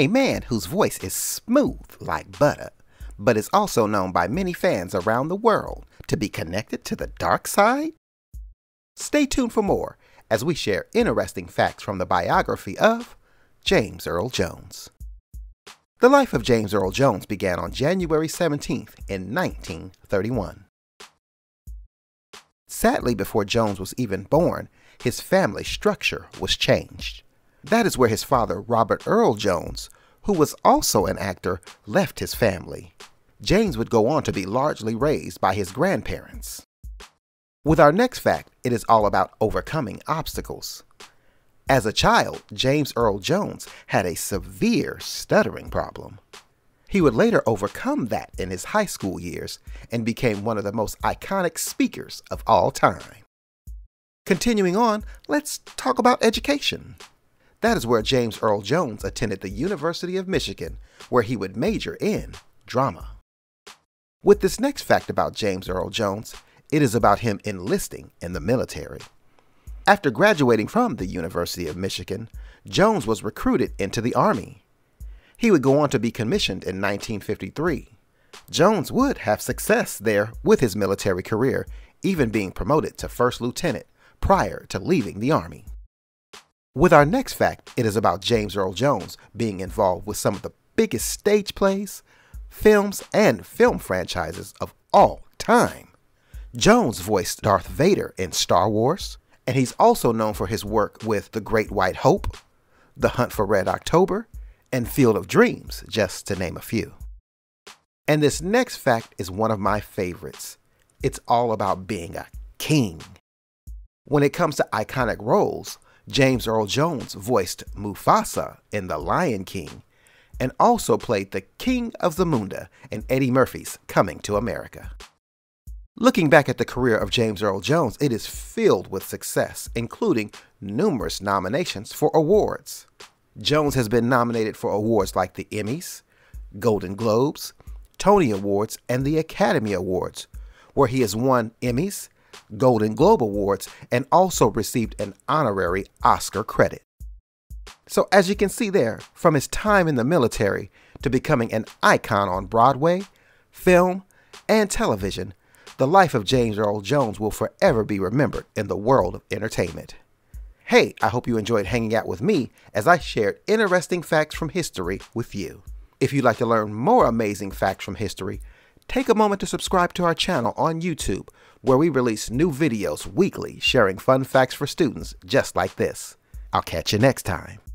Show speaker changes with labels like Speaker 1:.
Speaker 1: A man whose voice is smooth like butter, but is also known by many fans around the world to be connected to the dark side? Stay tuned for more as we share interesting facts from the biography of James Earl Jones. The life of James Earl Jones began on January 17th in 1931. Sadly, before Jones was even born, his family structure was changed. That is where his father, Robert Earl Jones, who was also an actor, left his family. James would go on to be largely raised by his grandparents. With our next fact, it is all about overcoming obstacles. As a child, James Earl Jones had a severe stuttering problem. He would later overcome that in his high school years and became one of the most iconic speakers of all time. Continuing on, let's talk about education. That is where James Earl Jones attended the University of Michigan, where he would major in drama. With this next fact about James Earl Jones, it is about him enlisting in the military. After graduating from the University of Michigan, Jones was recruited into the Army. He would go on to be commissioned in 1953. Jones would have success there with his military career, even being promoted to first lieutenant prior to leaving the Army. With our next fact, it is about James Earl Jones being involved with some of the biggest stage plays, films, and film franchises of all time. Jones voiced Darth Vader in Star Wars, and he's also known for his work with The Great White Hope, The Hunt for Red October, and Field of Dreams, just to name a few. And this next fact is one of my favorites. It's all about being a king. When it comes to iconic roles, James Earl Jones voiced Mufasa in The Lion King and also played the King of Zamunda in Eddie Murphy's Coming to America. Looking back at the career of James Earl Jones, it is filled with success, including numerous nominations for awards. Jones has been nominated for awards like the Emmys, Golden Globes, Tony Awards, and the Academy Awards, where he has won Emmys, Golden Globe Awards, and also received an honorary Oscar credit. So, as you can see there, from his time in the military to becoming an icon on Broadway, film, and television, the life of James Earl Jones will forever be remembered in the world of entertainment. Hey, I hope you enjoyed hanging out with me as I shared interesting facts from history with you. If you'd like to learn more amazing facts from history, take a moment to subscribe to our channel on YouTube, where we release new videos weekly sharing fun facts for students just like this. I'll catch you next time.